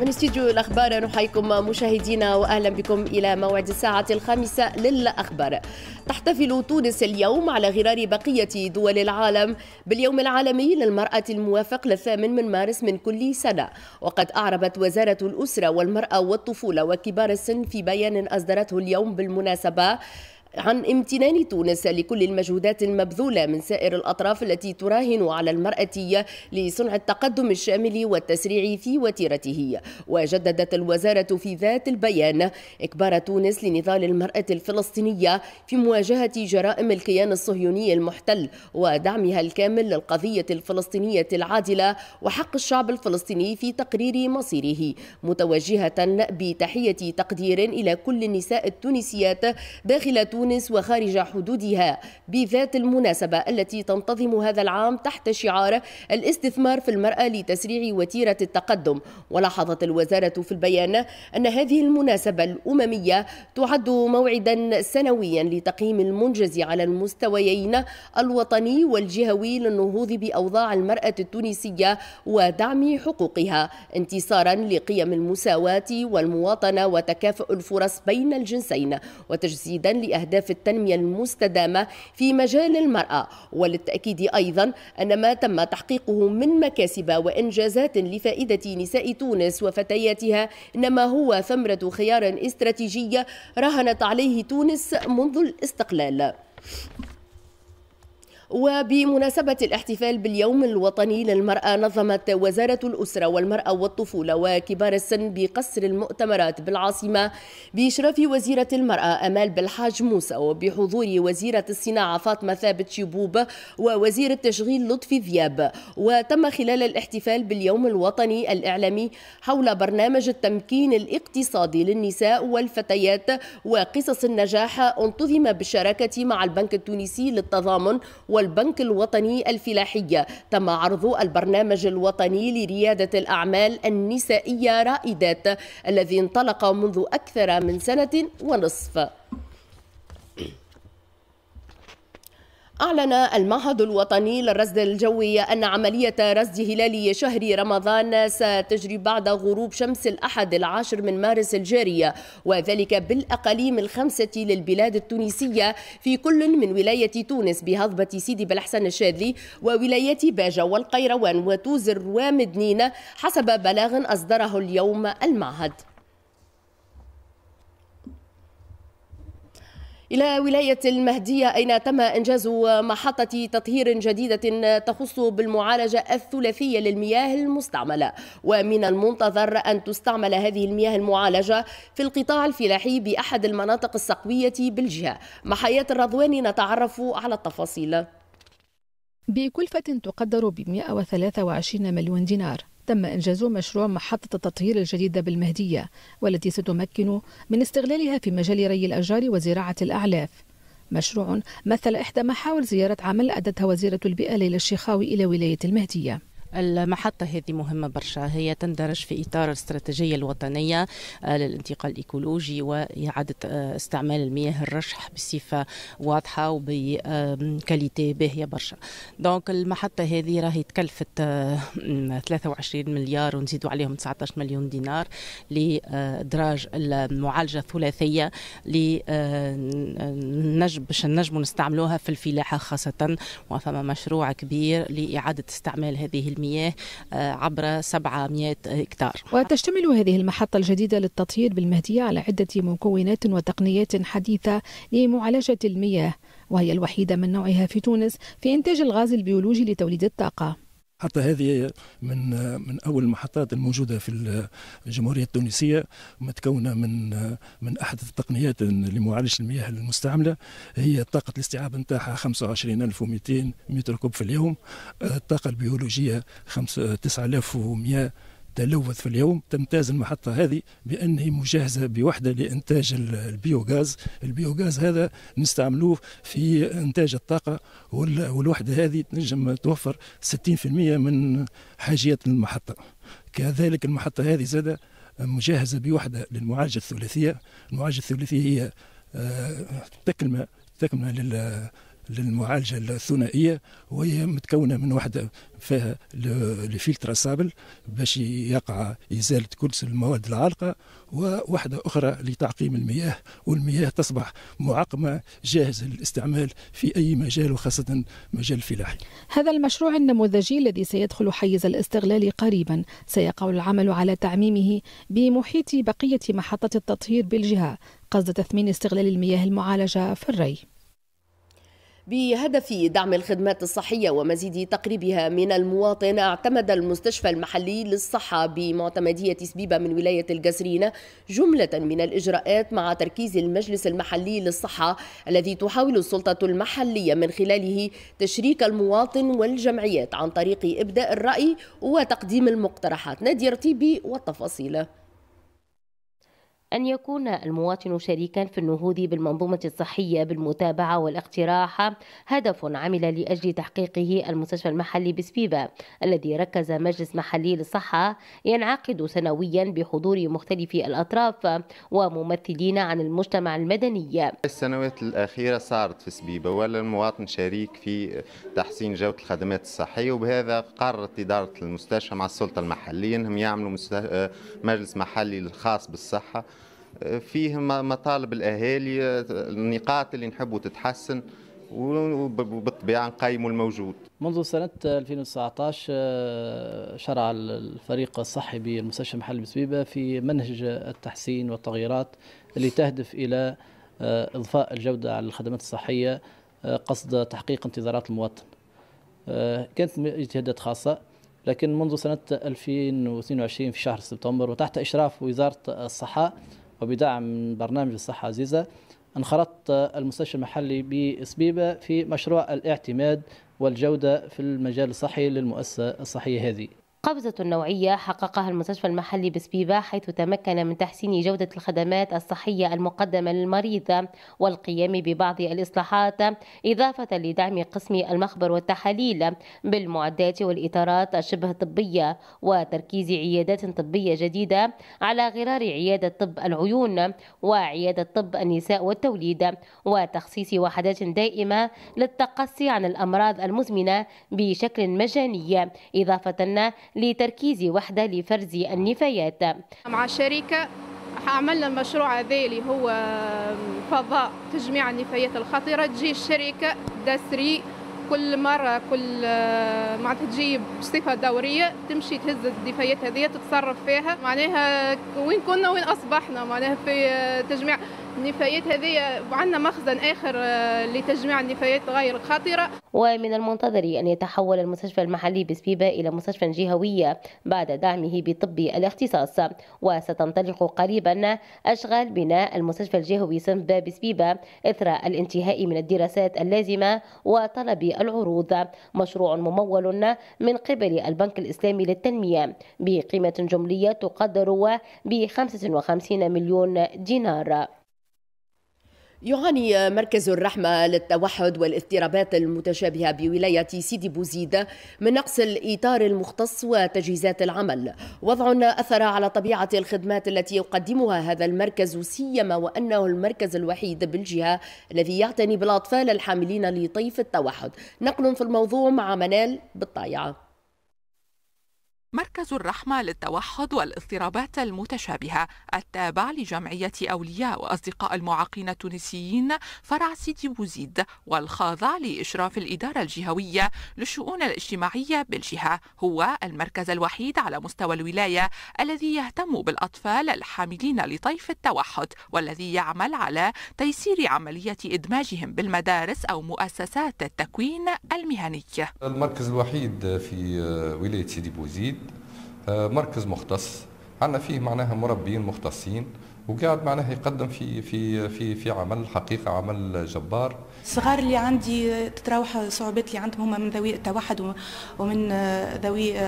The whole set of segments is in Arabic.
من استديو الاخبار نحييكم مشاهدينا واهلا بكم الى موعد الساعه الخامسه للاخبار. تحتفل تونس اليوم على غرار بقيه دول العالم باليوم العالمي للمراه الموافق للثامن من مارس من كل سنه، وقد اعربت وزاره الاسره والمراه والطفوله وكبار السن في بيان اصدرته اليوم بالمناسبه عن امتنان تونس لكل المجهودات المبذولة من سائر الأطراف التي تراهن على المرأة لصنع التقدم الشامل والتسريع في وتيرته وجددت الوزارة في ذات البيان إكبار تونس لنضال المرأة الفلسطينية في مواجهة جرائم الكيان الصهيوني المحتل ودعمها الكامل للقضية الفلسطينية العادلة وحق الشعب الفلسطيني في تقرير مصيره متوجهة بتحية تقدير إلى كل النساء التونسيات داخل تونس تونس وخارج حدودها بذات المناسبة التي تنتظم هذا العام تحت شعار الاستثمار في المرأة لتسريع وتيرة التقدم ولاحظت الوزارة في البيان أن هذه المناسبة الأممية تعد موعدا سنويا لتقييم المنجز على المستويين الوطني والجهوي للنهوض بأوضاع المرأة التونسية ودعم حقوقها انتصارا لقيم المساواة والمواطنة وتكافؤ الفرص بين الجنسين وتجسيدا لأهداف أهداف التنمية المستدامة في مجال المرأة وللتأكيد أيضا أن ما تم تحقيقه من مكاسب وإنجازات لفائدة نساء تونس وفتياتها إنما هو ثمرة خيار استراتيجي راهنت عليه تونس منذ الاستقلال وبمناسبة الاحتفال باليوم الوطني للمرأة نظمت وزارة الأسرة والمرأة والطفولة وكبار السن بقصر المؤتمرات بالعاصمة بإشراف وزيرة المرأة أمال بالحاج موسى وبحضور وزيرة الصناعة فاطمة ثابت شبوب ووزير التشغيل لطفي ذياب وتم خلال الاحتفال باليوم الوطني الإعلامي حول برنامج التمكين الاقتصادي للنساء والفتيات وقصص النجاح انتظم بالشراكة مع البنك التونسي للتضامن و والبنك الوطني الفلاحي تم عرض البرنامج الوطني لريادة الأعمال النسائية رائدات الذي انطلق منذ أكثر من سنة ونصف أعلن المعهد الوطني للرصد الجوي أن عملية رصد هلال شهر رمضان ستجري بعد غروب شمس الأحد العاشر من مارس الجارية وذلك بالأقاليم الخمسة للبلاد التونسية في كل من ولاية تونس بهضبة سيدي بلحسن الشاذلي وولاية باجة والقيروان وتوزر ومدنين حسب بلاغ أصدره اليوم المعهد إلى ولاية المهدية أين تم إنجاز محطة تطهير جديدة تخص بالمعالجة الثلاثية للمياه المستعملة ومن المنتظر أن تستعمل هذه المياه المعالجة في القطاع الفلاحي بأحد المناطق السقوية بالجهة مع حياة الرضواني نتعرف على التفاصيل بكلفة تقدر ب 123 مليون دينار تم إنجاز مشروع محطة التطهير الجديدة بالمهدية والتي ستمكن من استغلالها في مجال ري الأشجار وزراعة الأعلاف مشروع مثل إحدى محاور زيارة عمل أدتها وزيرة البيئة ليلى الشيخاوي إلى ولاية المهدية المحطة هذه مهمة برشا هي تندرج في إطار الاستراتيجية الوطنية آه، للانتقال الإيكولوجي وإعادة آه، استعمال المياه الرشح بصفة واضحة وبكاليتي باهية برشا دونك المحطة هذه راهي تكلفت 23 آه، مليار ونزيدوا عليهم 19 مليون دينار لإدراج المعالجة الثلاثية لنجم باش نجموا نستعملوها في الفلاحة خاصة وفما مشروع كبير لإعادة استعمال هذه المياه المياه عبر 700 هكتار وتشتمل هذه المحطة الجديدة للتطهير بالمهدية على عدة مكونات وتقنيات حديثة لمعالجة المياه وهي الوحيدة من نوعها في تونس في إنتاج الغاز البيولوجي لتوليد الطاقة حتى هذه من من اول المحطات الموجوده في الجمهوريه التونسيه متكونه من من احدث التقنيات لمعالجه المياه المستعمله هي طاقه الاستيعاب نتاعها 25200 متر كوب في اليوم الطاقه البيولوجيه 9100 تلوث في اليوم تمتاز المحطة هذه بأنه مجهزة بوحدة لإنتاج البيوغاز البيوغاز هذا نستعملوه في إنتاج الطاقة والوحدة هذه تنجم توفر 60% من حاجيات المحطة كذلك المحطة هذه زادة مجهزة بوحدة للمعالجة الثلاثية المعالجة الثلاثية هي آه، تكلمة تكملة للمعالجه الثنائيه وهي متكونه من وحده فيها الفلتر صابل باش يقع ازاله كل المواد العالقه ووحده اخرى لتعقيم المياه والمياه تصبح معقمه جاهزه للاستعمال في اي مجال وخاصه مجال الفلاحي. هذا المشروع النموذجي الذي سيدخل حيز الاستغلال قريبا سيقع العمل على تعميمه بمحيط بقيه محطه التطهير بالجهه قصد تثمين استغلال المياه المعالجه في الري. بهدف دعم الخدمات الصحية ومزيد تقريبها من المواطن اعتمد المستشفى المحلي للصحة بمعتمدية سبيبة من ولاية الجسرين جملة من الإجراءات مع تركيز المجلس المحلي للصحة الذي تحاول السلطة المحلية من خلاله تشريك المواطن والجمعيات عن طريق إبداء الرأي وتقديم المقترحات نادي رتيبي والتفاصيل أن يكون المواطن شريكا في النهوض بالمنظومة الصحية بالمتابعة والاقتراح هدف عمل لأجل تحقيقه المستشفى المحلي بسبيبة الذي ركز مجلس محلي للصحة ينعقد سنويا بحضور مختلف الأطراف وممثلين عن المجتمع المدني السنوات الأخيرة صارت في سبيبة ولا المواطن شريك في تحسين جودة الخدمات الصحية وبهذا قررت إدارة المستشفى مع السلطة المحلية أنهم يعملوا مجلس محلي الخاص بالصحة فيه مطالب الاهالي النقاط اللي نحبوا تتحسن وبالطبيعه نقيموا الموجود. منذ سنه 2019 آه، شرع الفريق الصحي بالمستشفى محل بسبيبه في منهج التحسين والتغييرات اللي تهدف الى آه، اضفاء الجوده على الخدمات الصحيه آه، قصد تحقيق انتظارات المواطن. كانت اجتهادات خاصه لكن منذ سنه 2022 في شهر سبتمبر وتحت اشراف وزاره الصحه وبدعم من برنامج الصحة عزيزة انخرطت المستشفى المحلي بسبيبة في مشروع الاعتماد والجودة في المجال الصحي للمؤسسة الصحية هذه قفزة نوعية حققها المستشفى المحلي بسبيبة حيث تمكن من تحسين جودة الخدمات الصحية المقدمة للمريض والقيام ببعض الإصلاحات إضافة لدعم قسم المخبر والتحاليل بالمعدات والإطارات الشبه طبية وتركيز عيادات طبية جديدة على غرار عيادة طب العيون وعيادة طب النساء والتوليد وتخصيص وحدات دائمة للتقصي عن الأمراض المزمنة بشكل مجاني إضافة لتركيز وحدة لفرز النفايات مع شركة عملنا المشروع هذا اللي هو فضاء تجميع النفايات الخطيرة تجي الشركة دسري كل مرة كل معناتها تجي بصفة دورية تمشي تهز النفايات هذه تتصرف فيها معناها وين كنا وين أصبحنا معناها في آه، تجميع النفايات هذه وعندنا مخزن آخر آه، لتجميع النفايات غير خطره ومن المنتظر أن يتحول المستشفى المحلي بسبيبة إلى مستشفى جهوية بعد دعمه بطب الاختصاص وستنطلق قريبا أشغال بناء المستشفى الجهوي صنف بسبيبة إثر الانتهاء من الدراسات اللازمة وطلب العروض مشروع ممول من قبل البنك الإسلامي للتنمية بقيمة جملية تقدر ب 55 مليون دينار يعاني مركز الرحمة للتوحد والاضطرابات المتشابهة بولاية سيدي بوزيد من نقص الإطار المختص وتجهيزات العمل وضع أثر على طبيعة الخدمات التي يقدمها هذا المركز سيما وأنه المركز الوحيد بالجهة الذي يعتني بالأطفال الحاملين لطيف التوحد نقل في الموضوع مع منال بالطايعة مركز الرحمة للتوحد والاضطرابات المتشابهة التابع لجمعية أولياء وأصدقاء المعاقين التونسيين فرع سيدي بوزيد والخاضع لإشراف الإدارة الجهوية للشؤون الاجتماعية بالجهة هو المركز الوحيد على مستوى الولاية الذي يهتم بالأطفال الحاملين لطيف التوحد والذي يعمل على تيسير عملية إدماجهم بالمدارس أو مؤسسات التكوين المهني المركز الوحيد في آه، ولاية سيدي بوزيد آه، مركز مختص عندنا فيه معناها مربين مختصين وقاعد معناها يقدم في في في في عمل حقيقه عمل جبار الصغار اللي عندي آه، تتراوح الصعوبات اللي عندهم هما من ذوي التوحد ومن آه، ذوي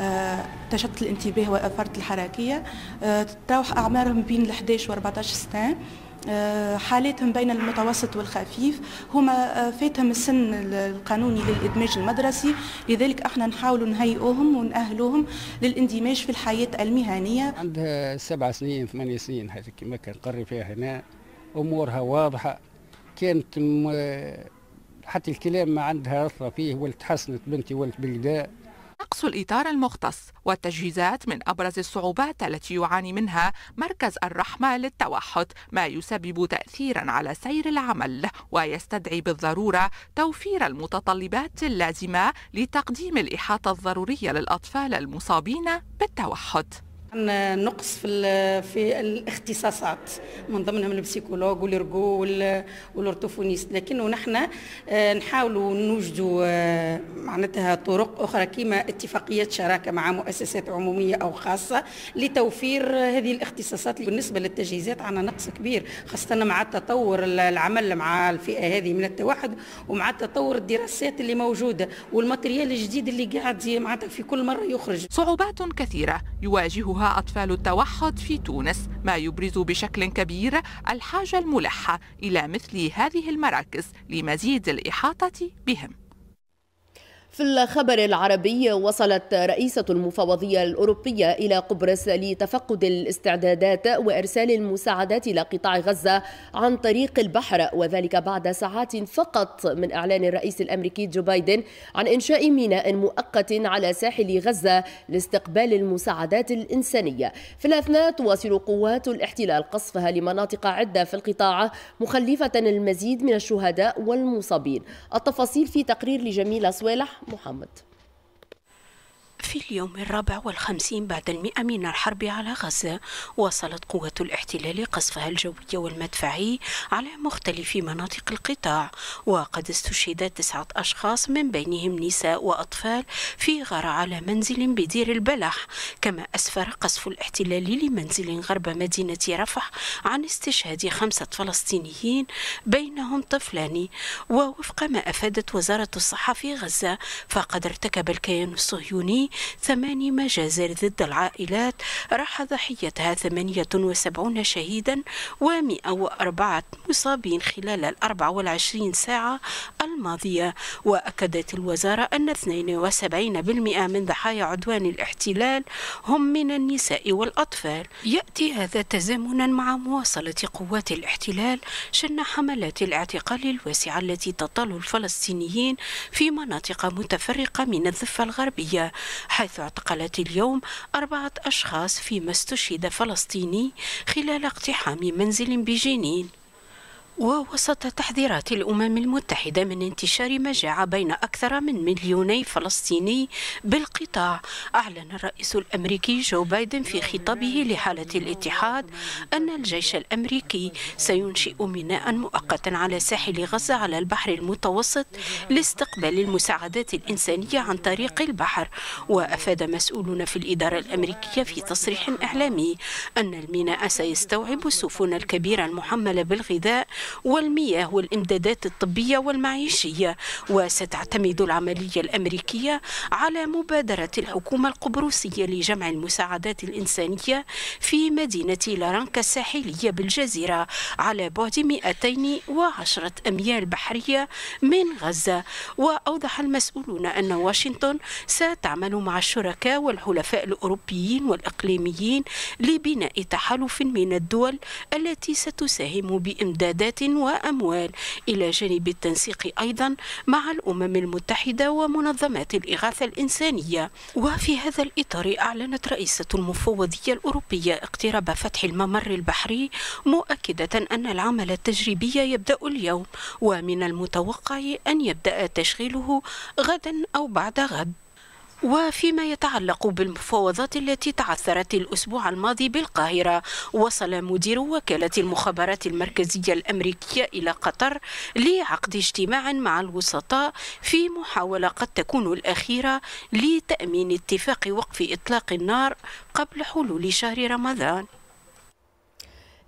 آه، تشتت الانتباه وفرط الحركيه تتراوح اعمارهم بين 11 و 14 سنه حالاتهم بين المتوسط والخفيف هما فاتهم السن القانوني للادماج المدرسي لذلك احنا نحاولوا نهيئوهم ونأهلوهم للاندماج في الحياه المهنيه عندها سبع سنين ثمانية سنين حيث كما كنقري فيها هنا امورها واضحه كانت حتى الكلام ما عندها أثر فيه ولت حسنت بنتي ولت بالقداء نقص الإطار المختص والتجهيزات من أبرز الصعوبات التي يعاني منها مركز الرحمة للتوحد ما يسبب تأثيرا على سير العمل ويستدعي بالضرورة توفير المتطلبات اللازمة لتقديم الإحاطة الضرورية للأطفال المصابين بالتوحد نقص في في الاختصاصات من ضمنهم البسيكولوج والارجو والارتوفونيست لكن نحن آه، نحاولوا نوجدوا آه، معناتها طرق اخرى كما اتفاقيات شراكه مع مؤسسات عموميه او خاصه لتوفير هذه الاختصاصات بالنسبه للتجهيزات عندنا نقص كبير خاصه مع التطور العمل مع الفئه هذه من التوحد ومع تطور الدراسات اللي موجوده والماتريال الجديد اللي قاعد معناتها في كل مره يخرج صعوبات كثيره يواجهها أطفال التوحد في تونس ما يبرز بشكل كبير الحاجة الملحة إلى مثل هذه المراكز لمزيد الإحاطة بهم في الخبر العربي وصلت رئيسة المفوضية الأوروبية إلى قبرص لتفقد الاستعدادات وإرسال المساعدات إلى قطاع غزة عن طريق البحر وذلك بعد ساعات فقط من إعلان الرئيس الأمريكي جو بايدن عن إنشاء ميناء مؤقت على ساحل غزة لاستقبال المساعدات الإنسانية في الأثناء تواصل قوات الاحتلال قصفها لمناطق عدة في القطاع مخلفة المزيد من الشهداء والمصابين التفاصيل في تقرير لجميلة صويلح محمد في اليوم الرابع والخمسين بعد المئة من الحرب على غزة واصلت قوة الاحتلال قصفها الجوي والمدفعي على مختلف مناطق القطاع وقد استشهد تسعة أشخاص من بينهم نساء وأطفال في غار على منزل بدير البلح كما أسفر قصف الاحتلال لمنزل غرب مدينة رفح عن استشهاد خمسة فلسطينيين بينهم طفلان ووفق ما أفادت وزارة الصحة في غزة فقد ارتكب الكيان الصهيوني ثماني مجازر ضد العائلات راح ضحيتها 78 شهيدا و104 مصابين خلال ال 24 ساعة الماضية وأكدت الوزارة أن 72% من ضحايا عدوان الاحتلال هم من النساء والأطفال يأتي هذا تزامنا مع مواصلة قوات الاحتلال شن حملات الاعتقال الواسعة التي تطال الفلسطينيين في مناطق متفرقة من الضفة الغربية حيث اعتقلت اليوم أربعة أشخاص فيما استشهد فلسطيني خلال اقتحام منزل بجنين ووسط تحذيرات الأمم المتحدة من انتشار مجاعة بين أكثر من مليوني فلسطيني بالقطاع أعلن الرئيس الأمريكي جو بايدن في خطابه لحالة الاتحاد أن الجيش الأمريكي سينشئ ميناء مؤقتا على ساحل غزة على البحر المتوسط لاستقبال المساعدات الإنسانية عن طريق البحر وأفاد مسؤولون في الإدارة الأمريكية في تصريح إعلامي أن الميناء سيستوعب السفن الكبيرة المحملة بالغذاء والمياه والإمدادات الطبية والمعيشية وستعتمد العملية الأمريكية على مبادرة الحكومة القبرصية لجمع المساعدات الإنسانية في مدينة لارانكا الساحلية بالجزيرة على بعد 210 أميال بحرية من غزة وأوضح المسؤولون أن واشنطن ستعمل مع الشركاء والحلفاء الأوروبيين والإقليميين لبناء تحالف من الدول التي ستساهم بإمدادات وأموال إلى جانب التنسيق أيضا مع الأمم المتحدة ومنظمات الإغاثة الإنسانية وفي هذا الإطار أعلنت رئيسة المفوضية الأوروبية اقتراب فتح الممر البحري مؤكدة أن العمل التجريبي يبدأ اليوم ومن المتوقع أن يبدأ تشغيله غدا أو بعد غد وفيما يتعلق بالمفاوضات التي تعثرت الأسبوع الماضي بالقاهرة وصل مدير وكالة المخابرات المركزية الأمريكية إلى قطر لعقد اجتماع مع الوسطاء في محاولة قد تكون الأخيرة لتأمين اتفاق وقف إطلاق النار قبل حلول شهر رمضان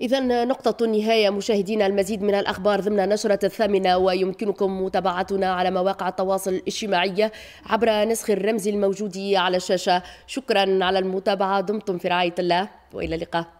إذا نقطة النهاية مشاهدينا المزيد من الأخبار ضمن نشرة الثامنة ويمكنكم متابعتنا على مواقع التواصل الاجتماعي عبر نسخ الرمز الموجود على الشاشة شكرا على المتابعة دمتم في رعاية الله وإلى اللقاء